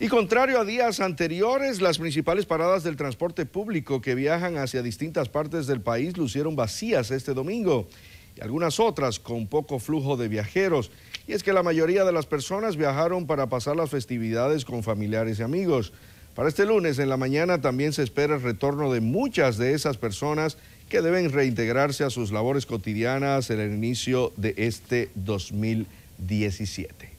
Y contrario a días anteriores, las principales paradas del transporte público que viajan hacia distintas partes del país lucieron vacías este domingo y algunas otras con poco flujo de viajeros. Y es que la mayoría de las personas viajaron para pasar las festividades con familiares y amigos. Para este lunes en la mañana también se espera el retorno de muchas de esas personas que deben reintegrarse a sus labores cotidianas en el inicio de este 2017.